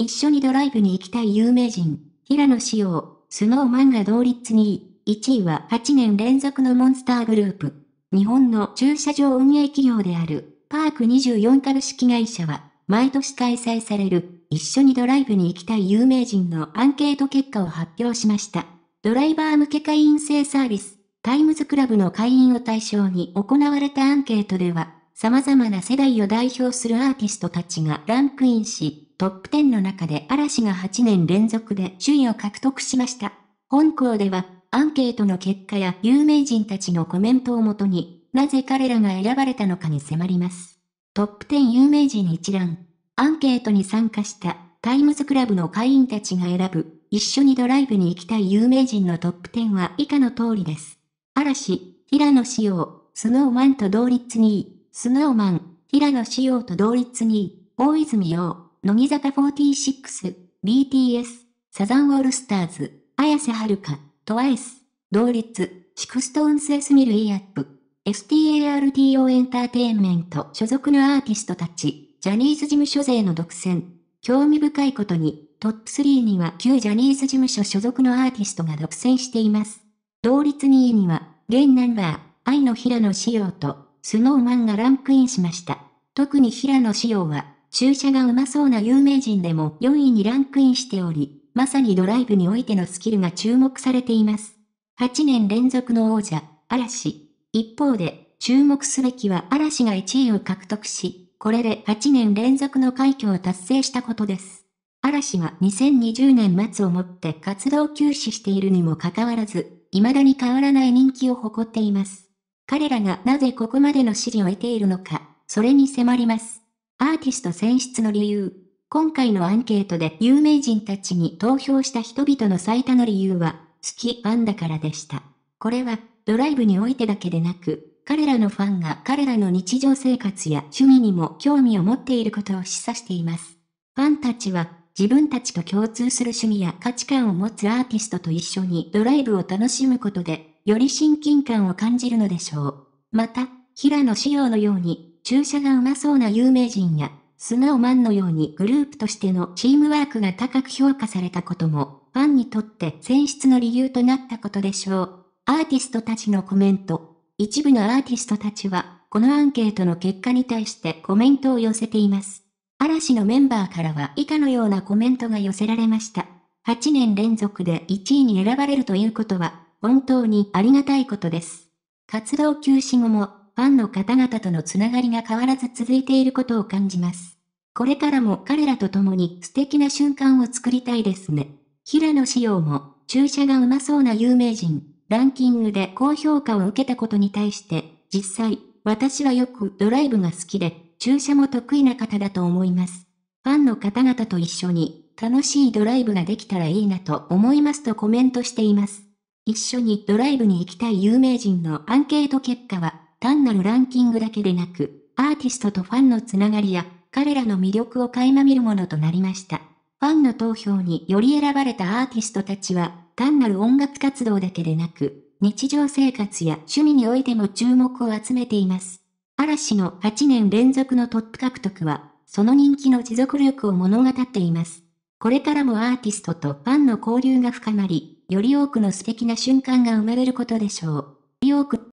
一緒にドライブに行きたい有名人、平野志耀、スノーマンが同率2位、1位は8年連続のモンスターグループ。日本の駐車場運営企業である、パーク24株式会社は、毎年開催される、一緒にドライブに行きたい有名人のアンケート結果を発表しました。ドライバー向け会員制サービス、タイムズクラブの会員を対象に行われたアンケートでは、様々な世代を代表するアーティストたちがランクインし、トップ10の中で嵐が8年連続で首位を獲得しました。本校では、アンケートの結果や有名人たちのコメントをもとに、なぜ彼らが選ばれたのかに迫ります。トップ10有名人一覧。アンケートに参加したタイムズクラブの会員たちが選ぶ、一緒にドライブに行きたい有名人のトップ10は以下の通りです。嵐、平野紫耀、スノーマンと同率2位、スノーマン、平野紫耀と同率2位、大泉洋。乃木坂46、BTS、サザンオールスターズ、綾瀬はるか、トワイス、同率、シクストーンスエスミルイアップ、STARTO エンターテインメント所属のアーティストたち、ジャニーズ事務所勢の独占。興味深いことに、トップ3には旧ジャニーズ事務所所属のアーティストが独占しています。同率2位には、現ナンバー、愛の平野紫耀と、スノーマンがランクインしました。特に平野紫耀は、注射がうまそうな有名人でも4位にランクインしており、まさにドライブにおいてのスキルが注目されています。8年連続の王者、嵐。一方で、注目すべきは嵐が1位を獲得し、これで8年連続の快挙を達成したことです。嵐は2020年末をもって活動休止しているにもかかわらず、未だに変わらない人気を誇っています。彼らがなぜここまでの支持を得ているのか、それに迫ります。ーティスト選出の理由。今回のアンケートで有名人たちに投票した人々の最多の理由は、好きファンだからでした。これは、ドライブにおいてだけでなく、彼らのファンが彼らの日常生活や趣味にも興味を持っていることを示唆しています。ファンたちは、自分たちと共通する趣味や価値観を持つアーティストと一緒にドライブを楽しむことで、より親近感を感じるのでしょう。また、平野紫耀のように注射がうまそうな有名人や、スノーマンのようにグループとしてのチームワークが高く評価されたことも、ファンにとって選出の理由となったことでしょう。アーティストたちのコメント。一部のアーティストたちは、このアンケートの結果に対してコメントを寄せています。嵐のメンバーからは以下のようなコメントが寄せられました。8年連続で1位に選ばれるということは、本当にありがたいことです。活動休止後もファンの方々とのつながりが変わらず続いていることを感じます。これからも彼らと共に素敵な瞬間を作りたいですね。平野紫耀も、注射がうまそうな有名人、ランキングで高評価を受けたことに対して、実際、私はよくドライブが好きで、注射も得意な方だと思います。ファンの方々と一緒に、楽しいドライブができたらいいなと思いますとコメントしています。一緒にドライブに行きたい有名人のアンケート結果は、単なるランキングだけでなく、アーティストとファンのつながりや、彼らの魅力を垣間見るものとなりました。ファンの投票により選ばれたアーティストたちは、単なる音楽活動だけでなく、日常生活や趣味においても注目を集めています。嵐の8年連続のトップ獲得は、その人気の持続力を物語っています。これからもアーティストとファンの交流が深まり、より多くの素敵な瞬間が生まれることでしょう。より多く